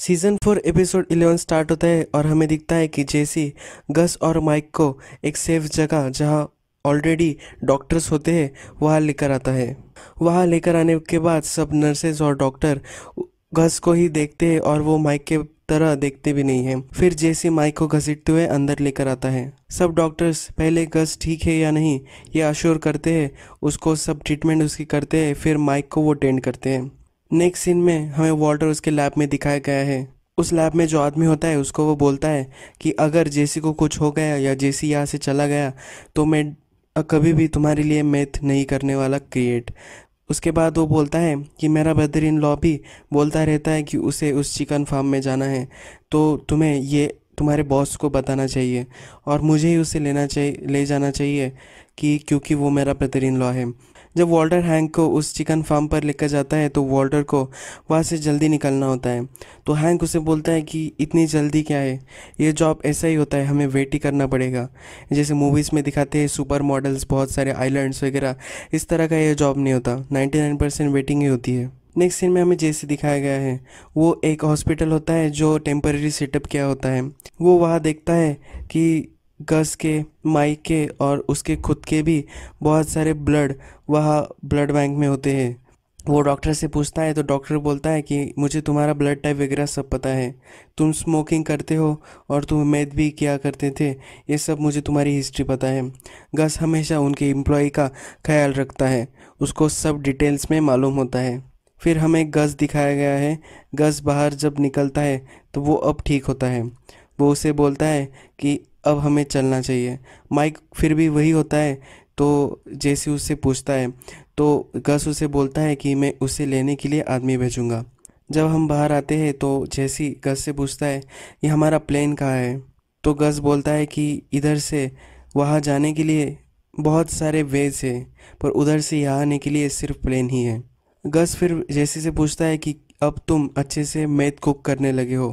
season four episode eleven start होता है और हमें दिखता है कि जेसी गस और माइक को एक सेफ जगह जहां ऑलरेडी डॉक्टर्स होते हैं वहां लेकर आता है वहां लेकर आने के बाद सब नर्सेज और डॉक्टर घस को ही देखते हैं और वो माइक के तरह देखते भी नहीं है फिर जैसे माइक को घसीटते हुए अंदर लेकर आता है सब डॉक्टर्स पहले गस ठीक है या नहीं ये अश्योर करते हैं उसको सब ट्रीटमेंट उसकी करते हैं फिर माइक को वो टेंड करते हैं नेक्स्ट सीन में हमें वॉल्टर उसके लैब में दिखाया गया है उस लैब में जो आदमी होता है उसको वो बोलता है कि अगर जेसी को कुछ हो गया या जेसी यहाँ से चला गया तो मैं कभी भी तुम्हारे लिए मैथ नहीं करने वाला क्रिएट उसके बाद वो बोलता है कि मेरा ब्रदर इन लॉ भी बोलता रहता है कि उसे उस चिकन फार्म में जाना है तो तुम्हें ये तुम्हारे बॉस को बताना चाहिए और मुझे ही उसे लेना चाहिए ले जाना चाहिए कि क्योंकि वो मेरा ब्रदर इन लॉ है जब वॉल्टर हैंक को उस चिकन फार्म पर लेकर जाता है तो वॉल्टर को वहाँ से जल्दी निकलना होता है तो हैंक उसे बोलता है कि इतनी जल्दी क्या है ये जॉब ऐसा ही होता है हमें वेट ही करना पड़ेगा जैसे मूवीज़ में दिखाते हैं सुपर मॉडल्स बहुत सारे आइलैंड्स वगैरह इस तरह का यह जॉब नहीं होता नाइन्टी वेटिंग ही होती है नेक्स्ट सीन में हमें जैसे दिखाया गया है वो एक हॉस्पिटल होता है जो टेम्पररी सेटअप किया होता है वो वहाँ देखता है कि गस के माइक के और उसके खुद के भी बहुत सारे ब्लड वह ब्लड बैंक में होते हैं वो डॉक्टर से पूछता है तो डॉक्टर बोलता है कि मुझे तुम्हारा ब्लड टाइप वगैरह सब पता है तुम स्मोकिंग करते हो और तुम मैथ भी किया करते थे ये सब मुझे तुम्हारी हिस्ट्री पता है गस हमेशा उनके एम्प्लॉय का ख्याल रखता है उसको सब डिटेल्स में मालूम होता है फिर हमें गस दिखाया गया है गस बाहर जब निकलता है तो वो अब ठीक होता है वो उसे बोलता है कि अब हमें चलना चाहिए माइक फिर भी वही होता है तो जैसे उससे पूछता है तो गस उसे बोलता है कि मैं उसे लेने के लिए आदमी भेजूँगा जब हम बाहर आते हैं तो जैसी गस से पूछता है कि हमारा प्लेन कहाँ है तो गस बोलता है कि इधर से वहाँ जाने के लिए बहुत सारे वेज है पर उधर से यहाँ आने के लिए सिर्फ प्लेन ही है गस फिर जैसी से पूछता है कि अब तुम अच्छे से मैथ कुक करने लगे हो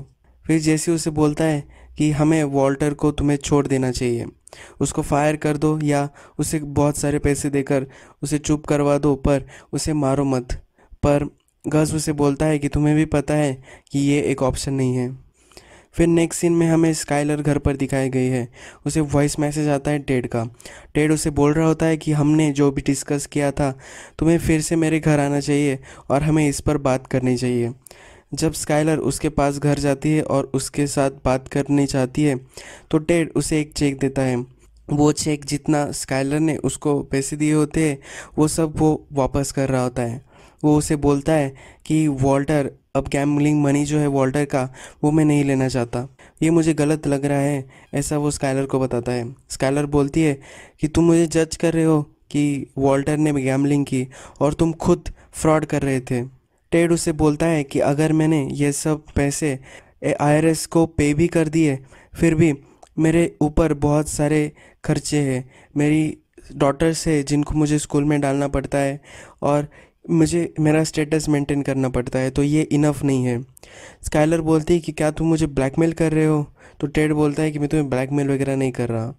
फिर जैसे उसे बोलता है कि हमें वॉल्टर को तुम्हें छोड़ देना चाहिए उसको फायर कर दो या उसे बहुत सारे पैसे देकर उसे चुप करवा दो पर उसे मारो मत पर गज उसे बोलता है कि तुम्हें भी पता है कि ये एक ऑप्शन नहीं है फिर नेक्स्ट सीन में हमें स्काइलर घर पर दिखाई गई है उसे वॉइस मैसेज आता है टेड का टेड उसे बोल रहा होता है कि हमने जो भी डिस्कस किया था तुम्हें फिर से मेरे घर आना चाहिए और हमें इस पर बात करनी चाहिए जब स्काइलर उसके पास घर जाती है और उसके साथ बात करनी चाहती है तो टेड उसे एक चेक देता है वो चेक जितना स्काइलर ने उसको पैसे दिए होते हैं वो सब वो वापस कर रहा होता है वो उसे बोलता है कि वॉल्टर अब गैम्बलिंग मनी जो है वॉल्टर का वो मैं नहीं लेना चाहता ये मुझे गलत लग रहा है ऐसा वो स्काइलर को बताता है स्काइलर बोलती है कि तुम मुझे जज कर रहे हो कि वॉल्टर ने गैमलिंग की और तुम खुद फ्रॉड कर रहे थे टेड उसे बोलता है कि अगर मैंने ये सब पैसे आईआरएस को पे भी कर दिए फिर भी मेरे ऊपर बहुत सारे खर्चे हैं मेरी डॉटर्स है जिनको मुझे स्कूल में डालना पड़ता है और मुझे मेरा स्टेटस मेंटेन करना पड़ता है तो ये इनफ नहीं है स्काइलर बोलती है कि क्या तुम मुझे ब्लैकमेल कर रहे हो तो टेड बोलता है कि मैं तुम्हें ब्लैकमेल वगैरह नहीं कर रहा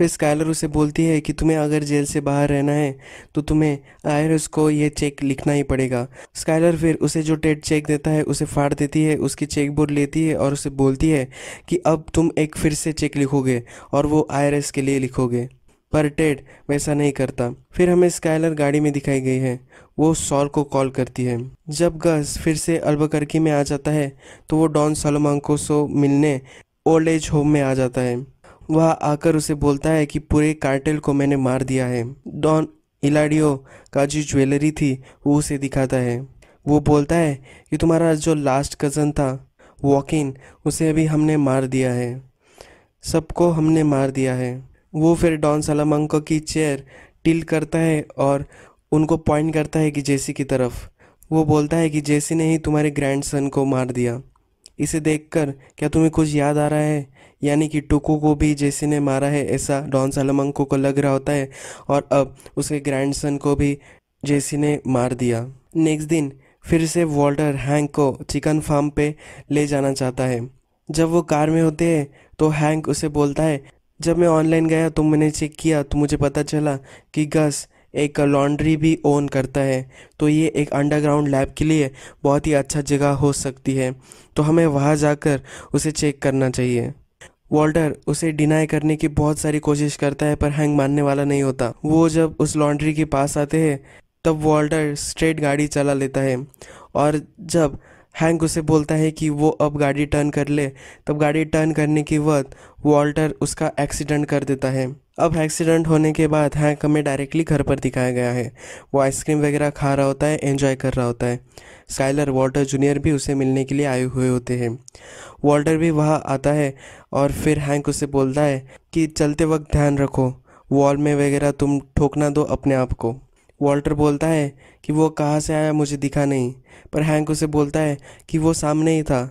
फिर स्काइलर उसे बोलती है कि तुम्हें अगर जेल से बाहर रहना है तो तुम्हें आयरस को यह चेक लिखना ही पड़ेगा स्काइलर फिर उसे जो टेड चेक देता है उसे फाड़ देती है उसकी चेक बोर्ड लेती है और उसे बोलती है कि अब तुम एक फिर से चेक लिखोगे और वो आयरस के लिए लिखोगे पर टेड वैसा नहीं करता फिर हमें स्काइलर गाड़ी में दिखाई गई है वो सॉल को कॉल करती है जब गस फिर से अल्बकरकी में आ जाता है तो वो डॉन सोलोमांको सो मिलने ओल्ड एज होम में आ जाता है वह आकर उसे बोलता है कि पूरे कार्टेल को मैंने मार दिया है डॉन इलाडियो का जो ज्वेलरी थी वो उसे दिखाता है वो बोलता है कि तुम्हारा जो लास्ट कज़न था वॉकिन उसे अभी हमने मार दिया है सबको हमने मार दिया है वो फिर डॉन सलामंको की चेयर टिल करता है और उनको पॉइंट करता है कि जेसी की तरफ वो बोलता है कि जेसी ने ही तुम्हारे ग्रैंडसन को मार दिया इसे देखकर क्या तुम्हें कुछ याद आ रहा है यानी कि टुकू को भी जैसे ने मारा है ऐसा डॉन सलमंको को लग रहा होता है और अब उसके ग्रैंडसन को भी जैसे ने मार दिया नेक्स्ट दिन फिर से वॉल्टर हैंक को चिकन फार्म पे ले जाना चाहता है जब वो कार में होते हैं तो हैंक उसे बोलता है जब मैं ऑनलाइन गया तो मैंने चेक किया तो मुझे पता चला कि गस एक लॉन्ड्री भी ओन करता है तो ये एक अंडरग्राउंड लैब के लिए बहुत ही अच्छा जगह हो सकती है तो हमें वहाँ जाकर उसे चेक करना चाहिए वॉल्टर उसे डिनाई करने की बहुत सारी कोशिश करता है पर हैंग मानने वाला नहीं होता वो जब उस लॉन्ड्री के पास आते हैं तब वॉल्टर स्ट्रेट गाड़ी चला लेता है और जब हैंक उसे बोलता है कि वो अब गाड़ी टर्न कर ले तब गाड़ी टर्न करने के बाद वॉल्टर उसका एक्सीडेंट कर देता है अब एक्सीडेंट होने के बाद हैंक हमें डायरेक्टली घर पर दिखाया गया है वो आइसक्रीम वगैरह खा रहा होता है एंजॉय कर रहा होता है स्काइलर वॉल्टर जूनियर भी उसे मिलने के लिए आए हुए होते हैं वॉल्टर भी वहाँ आता है और फिर हैंक उसे बोलता है कि चलते वक्त ध्यान रखो वॉल में वगैरह तुम ठोकना दो अपने आप को वॉल्टर बोलता है कि वो कहाँ से आया मुझे दिखा नहीं पर हैंक उसे बोलता है कि वो सामने ही था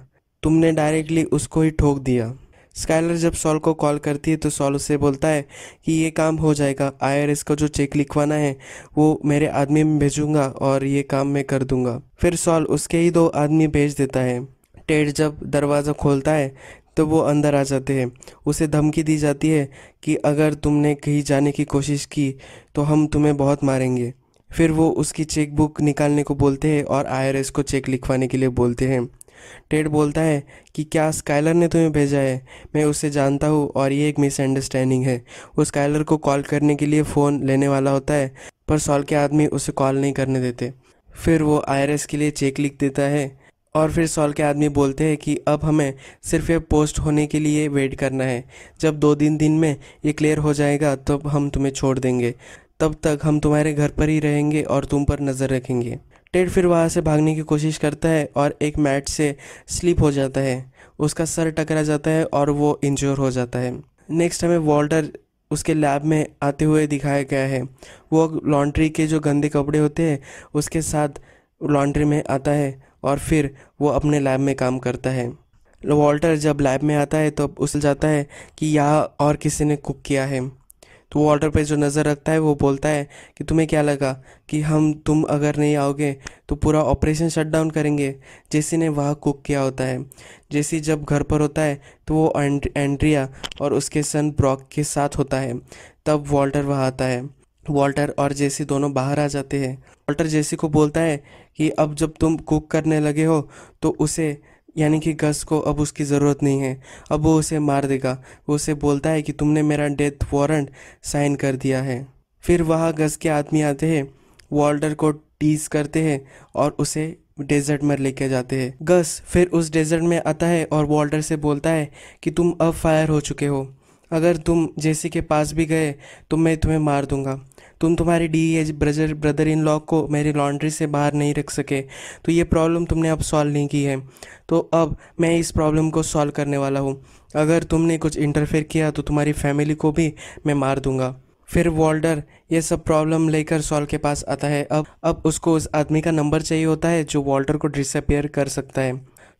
तुमने डायरेक्टली उसको ही ठोक दिया स्काइलर जब सॉल को कॉल करती है तो सॉल उसे बोलता है कि ये काम हो जाएगा आईआरएस का जो चेक लिखवाना है वो मेरे आदमी में भेजूंगा और ये काम मैं कर दूंगा फिर सॉल उसके ही दो आदमी भेज देता है टेड जब दरवाज़ा खोलता है तो वो अंदर आ जाते हैं उसे धमकी दी जाती है कि अगर तुमने कहीं जाने की कोशिश की तो हम तुम्हें बहुत मारेंगे फिर वो उसकी चेक बुक निकालने को बोलते हैं और आई को चेक लिखवाने के लिए बोलते हैं टेड बोलता है कि क्या स्काइलर ने तुम्हें भेजा है मैं उसे जानता हूँ और ये एक मिसअंडरस्टैंडिंग है वो स्काइलर को कॉल करने के लिए फ़ोन लेने वाला होता है पर सॉल के आदमी उसे कॉल नहीं करने देते फिर वो आई के लिए चेक लिख देता है और फिर सॉल के आदमी बोलते हैं कि अब हमें सिर्फ ये पोस्ट होने के लिए वेट करना है जब दो दिन दिन में ये क्लियर हो जाएगा तब हम तुम्हें छोड़ देंगे तब तक हम तुम्हारे घर पर ही रहेंगे और तुम पर नज़र रखेंगे टेड फिर वहाँ से भागने की कोशिश करता है और एक मैट से स्लिप हो जाता है उसका सर टकरा जाता है और वो इंजोर हो जाता है नेक्स्ट हमें वॉल्टर उसके लैब में आते हुए दिखाया गया है वो लॉन्ड्री के जो गंदे कपड़े होते हैं उसके साथ लॉन्ड्री में आता है और फिर वो अपने लैब में काम करता है वॉल्टर जब लैब में आता है तो उस जाता है कि यह और किसी ने कुक किया है तो वॉल्टर पर जो नज़र रखता है वो बोलता है कि तुम्हें क्या लगा कि हम तुम अगर नहीं आओगे तो पूरा ऑपरेशन शट डाउन करेंगे जैसे ने वहाँ कुक किया होता है जैसे जब घर पर होता है तो वो एंड्रिया और उसके सन ब्रॉक के साथ होता है तब वॉल्टर वहाँ आता है वॉल्टर और जेसी दोनों बाहर आ जाते हैं वॉल्टर जेसी को बोलता है कि अब जब तुम कुक करने लगे हो तो उसे यानी कि गस को अब उसकी ज़रूरत नहीं है अब वो उसे मार देगा वो उसे बोलता है कि तुमने मेरा डेथ वारंट साइन कर दिया है फिर वहाँ गस के आदमी आते हैं वॉल्टर को टीज करते हैं और उसे डेजर्ट में लेके जाते हैं गस फिर उस डेजर्ट में आता है और वॉल्टर से बोलता है कि तुम अब फायर हो चुके हो अगर तुम जैसी के पास भी गए तो मैं तुम्हें मार दूंगा तुम तुम्हारे डी एज ब्रजर ब्रदर इन लॉ को मेरी लॉन्ड्री से बाहर नहीं रख सके तो ये प्रॉब्लम तुमने अब सॉल्व नहीं की है तो अब मैं इस प्रॉब्लम को सॉल्व करने वाला हूँ अगर तुमने कुछ इंटरफेयर किया तो तुम्हारी फैमिली को भी मैं मार दूंगा फिर वॉल्डर ये सब प्रॉब्लम लेकर सॉल के पास आता है अब अब उसको उस आदमी का नंबर चाहिए होता है जो वॉल्टर को डिसअपेयर कर सकता है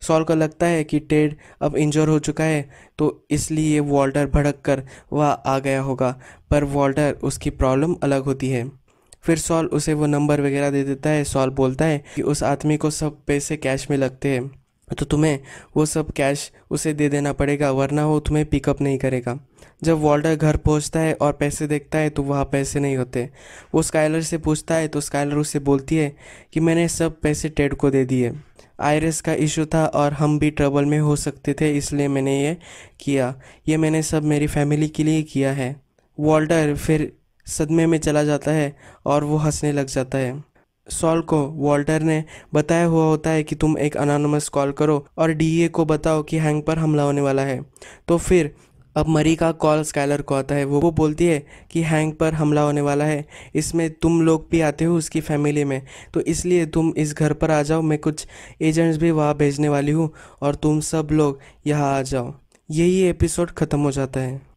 सॉल को लगता है कि टेड अब इंजोर हो चुका है तो इसलिए वॉल्टर भड़क कर वह आ गया होगा पर वॉल्टर उसकी प्रॉब्लम अलग होती है फिर सॉल उसे वो नंबर वगैरह दे देता है सॉल बोलता है कि उस आदमी को सब पैसे कैश में लगते हैं तो तुम्हें वो सब कैश उसे दे देना पड़ेगा वरना वो तुम्हें पिकअप नहीं करेगा जब वॉल्डर घर पहुंचता है और पैसे देखता है तो वहाँ पैसे नहीं होते वो स्काइलर से पूछता है तो स्काइलर उसे बोलती है कि मैंने सब पैसे टेड को दे दिए आयरस का इशू था और हम भी ट्रबल में हो सकते थे इसलिए मैंने ये किया ये मैंने सब मेरी फैमिली के लिए किया है वॉल्डर फिर सदमे में चला जाता है और वो हंसने लग जाता है सॉल को वॉल्टर ने बताया हुआ होता है कि तुम एक अनानमस कॉल करो और डीए को बताओ कि हैंग पर हमला होने वाला है तो फिर अब मरी का कॉल स्काइलर को आता है वो वो बोलती है कि हैंग पर हमला होने वाला है इसमें तुम लोग भी आते हो उसकी फैमिली में तो इसलिए तुम इस घर पर आ जाओ मैं कुछ एजेंट्स भी वहाँ भेजने वाली हूँ और तुम सब लोग यहाँ आ जाओ यही एपिसोड ख़त्म हो जाता है